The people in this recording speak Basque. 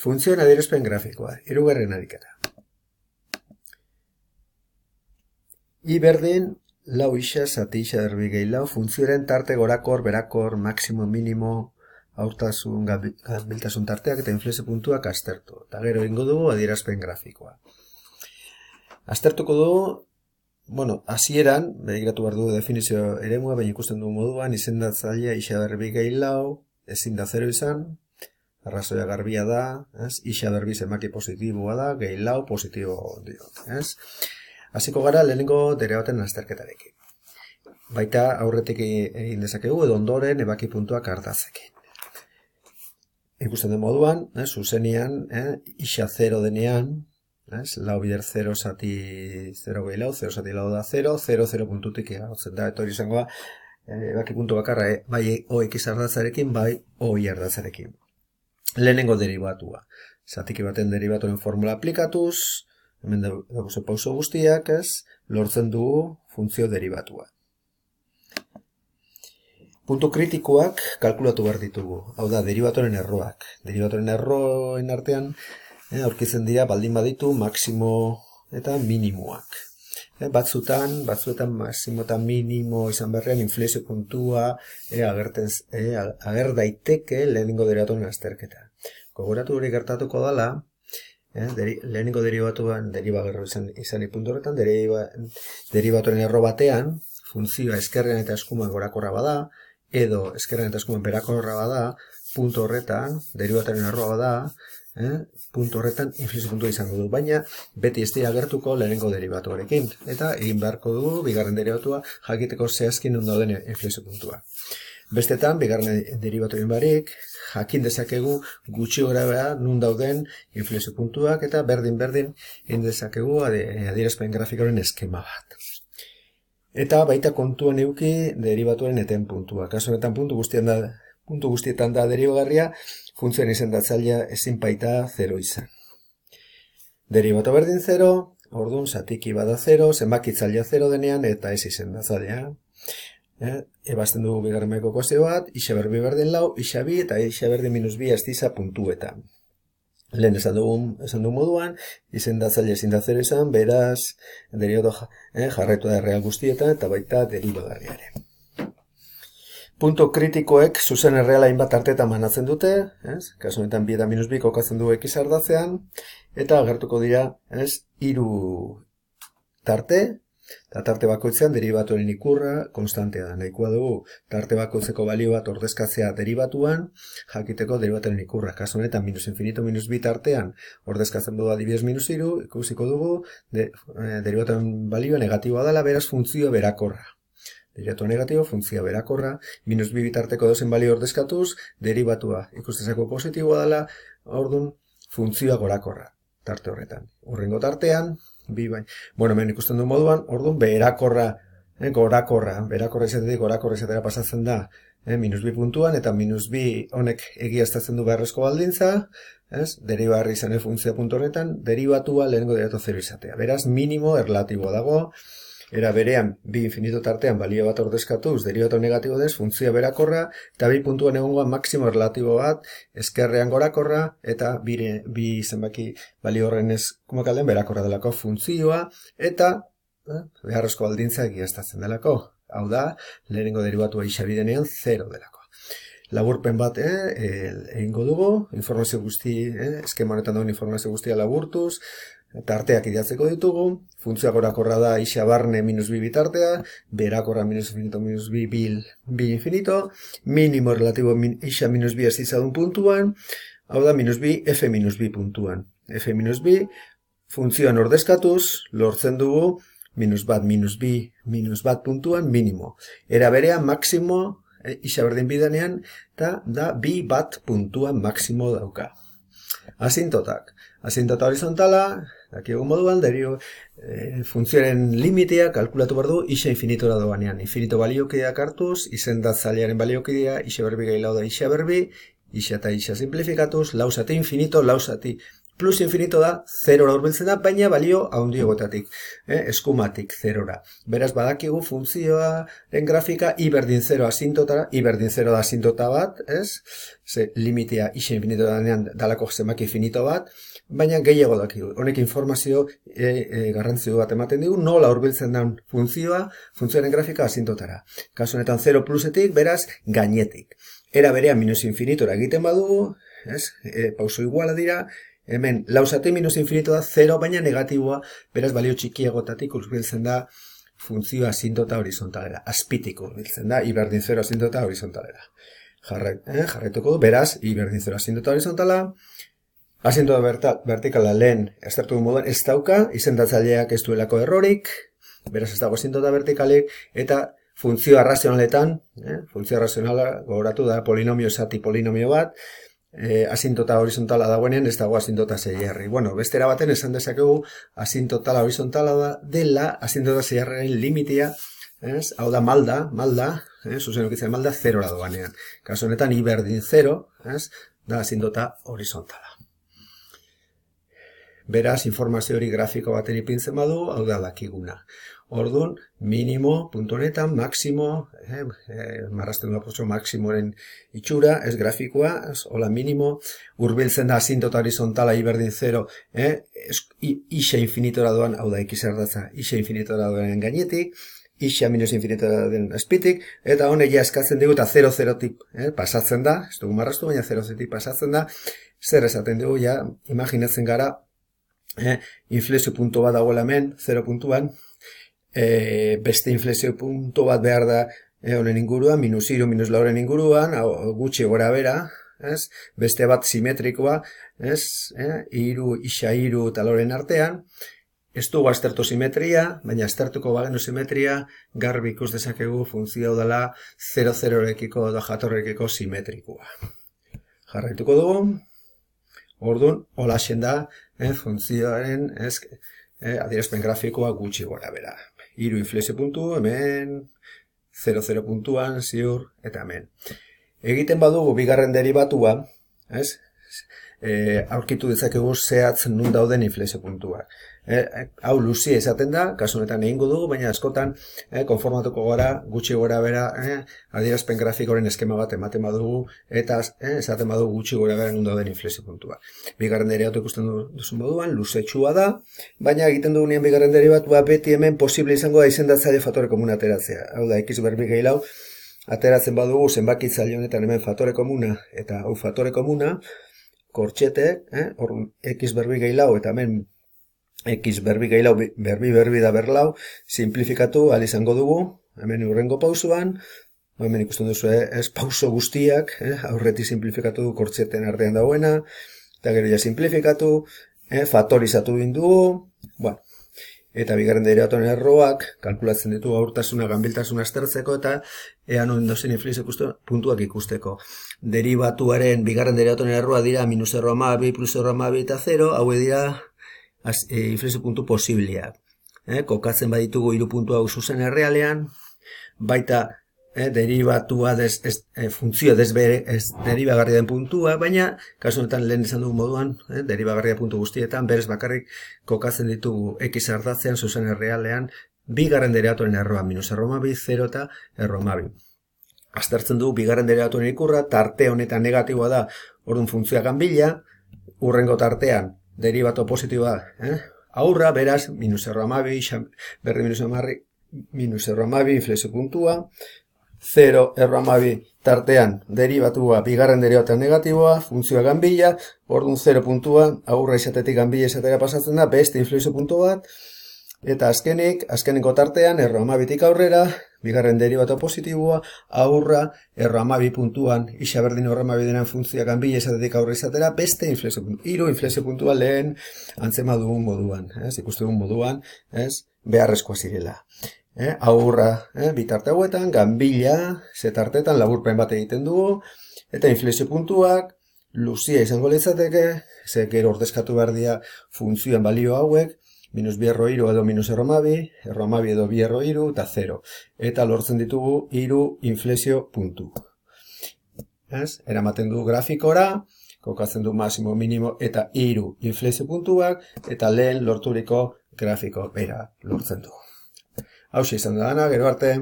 Funtzioen adierazpen grafikoa, irugarren adikara. I berdin, lau isa, zati isa derbi gehi lau, funtzioaren tarte gorakor, berakor, maksimo, minimo, aurtasun, gabiltasun tarteak eta inflese puntuak aztertu. Eta gero ingo dugu adierazpen grafikoa. Astertuko dugu, bueno, hasieran behiratu behar dugu definizio eremua, baina ikusten dugu moduan, izendatzaia isa derbi gehi lau, ezin da zero izan, Arrazoia garbia da, ez? Ixa berbiz emaki positiboa da, gehi lau positibo dio, ez? Hasiko gara lehenengo derebaten azterketarekin. Baita aurretik e, egin dezakegu edo ondoren ebaki puntuak hartazekin. Ikusten den moduan, eh, zuzenean, eh, isa 0 denean, ez? lau bider 0 sati 0 gai lau, 0 sati lau da 0, 0, 0 puntutik ega, otzen da, etorizangoa, eh, puntu bakarra, eh, bai oik izardatzarekin, bai oi ardatzarekin lehenengo derivatua. Zatiki baten derivatoren formula aplikatuz, hemen dagoze pauso guztiak, ez, lortzen dugu funtzio derivatua. Punto kritikoak kalkulatu behar ditugu, hau da, derivatoren erroak. Derivatoren erroen artean, eh, aurkitzen dira, baldin baditu, maksimo eta minimoak. Eh, batzutan, batzuetan maximo eta minimo izan berrean inflexio puntua eh, eh ager daiteke lehenengo derivatu azterketa. Gogoratu hori gertatuko dala, eh, deri, lehenengo derivatuan deriva gero izan izan ipuntu horretan deriva derivatuen erro batean funtzioa eskerren eta eskuma gorakorra bada edo eskerren eta eskuma berakorra bada, puntu horretan derivatuen erroa bada, eh, puntu horretan infinitu puntua izango du, baina beti ez dira gertuko lehenengo derivatuarekin, eta egin beharko dugu, bigarren derivatua jakiteko zehazkin nun dauden infinitu puntua. Bestetan, bigarren derivatuen barik, jakin dezakegu gutxi gora beha nun dauden inflexio puntuak eta berdin-berdin indezakegu adierazpen grafikoren eskema bat. Eta baita kontuan euki derivatuen eten puntua. Kaso honetan puntu guztian da puntu guztietan da derivagarria, funtzioen izendatzailea ezin baita 0 izan. Derivatu berdin 0, orduan satiki bada 0, zenbakitzailea 0 denean eta ez izendatzailea. Eh, ebazten dugu bigarmeko koze bat, isaberbi berdin lau, isabi eta isaberdi minus bi astiza puntuetan. Lehen esan dugun, esan dugun moduan, izendatzailea ezin da beraz, derioto eh, jarraitu da real guztieta eta baita derioto Punto kritikoek zuzen erreala inbat arteta manatzen dute, ez? kaso netan bieta minus bi kokatzen du eki eta agertuko dira, ez, iru tarte, eta tarte bakoitzean derivatuaren ikurra, konstantea da, nahikoa dugu, tarte bakoitzeko balio bat ordezkatzea derivatuan, jakiteko derivatuaren ikurra, kaso honetan minus infinito minus bi tartean, ordezkatzen dugu adibidez minus iru, ikusiko dugu, de, eh, derivatuaren balioa negatiboa dela, beraz funtzioa berakorra. Deriatu negatibo, funtzia berakorra, minus bi bitarteko dozen balio ordezkatuz, derivatua ikustezako positiboa dela, ordun funtzioa gorakorra, tarte horretan. Horrengo tartean, bi bain, bueno, men ikusten du moduan, ordun berakorra, eh, gorakorra, berakorra izatetik gorakorra pasatzen da, eh, minus bi puntuan, eta minus bi honek egiaztatzen du beharrezko baldintza, ez? Derivarri izan funtzioa puntu horretan, derivatua lehenengo derivatu zero izatea. Beraz, minimo erlatibo dago, era berean bi infinito tartean balio bat ordezkatuz, derivatu negatibo dez, funtzia berakorra, eta bi puntuan guan, maksimo relatibo bat, eskerrean gorakorra, eta bire, bi zenbaki balio horren ez, kumakalden, berakorra delako funtzioa, eta eh, beharrezko baldintza egiaztatzen delako. Hau da, lehenengo derivatua isabidenean, 0 delako. Laburpen bat eh, egingo dugu, informazio guzti, eh, eskema honetan informazio guztia laburtuz, tarteak idatzeko ditugu, funtzioa gorakorra da isa barne minus bi bitartea, berakorra minus infinito minus bi bil bi infinito, minimo relatibo min, isa minus bi ezizadun puntuan, hau da minus bi f minus bi puntuan. f minus bi funtzioan ordezkatuz, lortzen dugu minus bat minus bi minus bat puntuan minimo. Era berea maksimo eh, isa berdin bidanean, eta da bi bat puntuan maksimo dauka. Asintotak, Asintata horizontala, dakiego moduan, derio e, eh, funtzioaren limitea kalkulatu behar du isa infinitora doanean. Infinito baliokideak hartuz, izendatzailearen baliokidea, isa berbi gailau da isa berbi, isa eta isa simplifikatuz, lausati infinito, lausati plus infinito da, zerora urbiltzen da, baina balio haundiogotatik, eh? eskumatik zerora. Beraz, badakigu funtzioa en grafika, iberdin zero asintotara, iberdin zero da asintota bat, ez? Ze, limitea isen infinito da dalako zemaki infinito bat, baina gehiago dakigu. Honek informazio e, e, garrantzio bat ematen digu, nola urbiltzen da funtzioa, funtzioaren grafika asintotara. Kasu honetan, zero plusetik, beraz, gainetik. Era berean, minus infinitora egiten badugu, ez? E, pauso iguala dira, Hemen, lausate minus da, 0 baina negatiboa, beraz balio txikiagotatik urbiltzen da funtzioa asintota horizontalera. azpitiko urbiltzen da, iberdin 0 asintota horizontalera. Jarret, eh, jarretuko, beraz, iberdin 0 asintota horizontala, asintota vertikala lehen estertu dut moduan ez dauka, izendatzaileak ez duelako errorik, beraz ez dago asintota vertikalik, eta funtzioa razionaletan, eh, funtzioa razionala gogoratu da polinomio esati polinomio bat, e, asintota horizontala dagoenean ez dago asintota zeiarri. Bueno, bestera baten esan dezakegu asintotala horizontala da dela asintota zeiarren limitia, ez? hau da malda, malda, eh, zuzen okitzen malda, 0 da Kaso honetan iberdin 0, ez? da asintota horizontala. Beraz, informazio hori grafiko baten ipintzen badu, hau da dakiguna. Orduan, minimo, puntu honetan, maksimo, eh, eh, marrasten maksimoren itxura, ez grafikoa, ez hola minimo, urbiltzen da asintota horizontala, iberdin zero, eh, es, infinitora doan, hau da, ikizardatza, ixa infinitora doan gainetik, ixa minus infinitora den espitik, eta hone eskatzen dugu, eta 0 0 tip eh, pasatzen da, ez dugu marrastu, baina 0 zetik pasatzen da, zer esaten dugu, ja, imaginatzen gara, eh, inflexio puntu bat dagoela hemen, 0 puntuan, e, beste inflexio punto bat behar da eh, honen inguruan, minus iru, minus lauren inguruan, hau, gutxi gora bera, ez? beste bat simetrikoa, ez? E, eh, iru, isa iru taloren artean, ez dugu astertu simetria, baina astertuko bagenu simetria, garbi ikus dezakegu funtzio dela 0-0-rekiko da jatorrekiko simetrikoa. Jarraituko dugu, orduan, hola da, eh, funtzioaren, ez, eh, adierazpen grafikoa gutxi gora bera iru inflexio puntu, hemen, 0-0 puntuan, ziur, eta hemen. Egiten badugu bigarren derivatua, ez? eh aurkitu dezakegu zehatz nun dauden inflexio puntuak. Eh, eh, hau luzi esaten da, kasu honetan egingo dugu, baina askotan eh, konformatuko gara gutxi gora bera adierazpen grafikoren eskema bat ematen badugu eta e, esaten badugu gutxi gora bera nun dauden inflexio puntua. Bigarren dere hau ikusten duzun moduan luzetxua da, baina egiten dugunean bigarren dere bat ba, beti hemen posible izango da izendatzaile faktore komun ateratzea. Hau da X berbi gehi lau ateratzen badugu zenbaki zailonetan hemen faktore komuna eta hau faktore komuna kortxeteek, eh, orrun x berbi gehi lau eta hemen x berbi gehi lau berbi berbi da berlau, simplifikatu al izango dugu hemen urrengo pausuan, ba, hemen ikusten duzu eh, ez pauso guztiak, eh, aurretik simplifikatu kortxeten artean dagoena, eta gero ja simplifikatu, eh, faktorizatu indugu, bueno, eta bigarren deriatuan erroak, kalkulatzen ditu aurtasuna, gambiltasuna astertzeko eta ean hon dozen inflix puntuak ikusteko. Deribatuaren bigarren deriatuan erroa dira minus erroa ma, bi plus erroa ma, bi eta zero, hau edira e, inflix puntu posibilia. E, eh, kokatzen baditugu hiru puntua zuzen errealean, baita eh, derivatua des, ez, eh, funtzio desbere ez derivagarria den puntua, baina kasu honetan lehen izan dugu moduan, eh, derivagarria puntu guztietan, berez bakarrik kokatzen ditugu x ardatzean, zuzen errealean, bigarren derivatuaren erroa, minus erroma 0 eta erroma bi. Aztertzen dugu, bigarren derivatuaren ikurra, tarte honetan negatiboa da, orduan funtzioa gambila, hurrengo tartean, derivatu positiboa, eh? aurra, beraz, minus erroa berri minus erroa minus puntua, 0 erramabi tartean derivatua bigarren derivatua negatiboa, funtzioa ganbila, orduan 0 puntua, aurra izatetik ganbila izatera pasatzen da, beste influizio puntu bat, eta azkenik, azkeneko tartean, erramabitik aurrera, bigarren derivatua positiboa, aurra erramabi puntuan, isaberdin erramabi denan funtzioa ganbila izatetik aurre izatera, beste influizio puntua, iru influizio puntua lehen antzema dugun moduan, ez, ikustu dugun moduan, ez, beharrezkoa zirela eh, aurra, eh, bitarte hauetan, ganbila, zetartetan laburpen bat egiten dugu, eta inflexio puntuak, luzia izango lezateke, ze gero ordezkatu behar dira funtzioen balio hauek, minus bi erro iru edo minus erro mabi, edo bi erro iru eta zero. Eta lortzen ditugu iru inflexio puntu. Ez? Eramaten du grafikora, kokatzen du masimo, minimo eta iru inflexio puntuak, eta lehen lorturiko grafiko bera lortzen du. Auxilio izan dana, gero arte.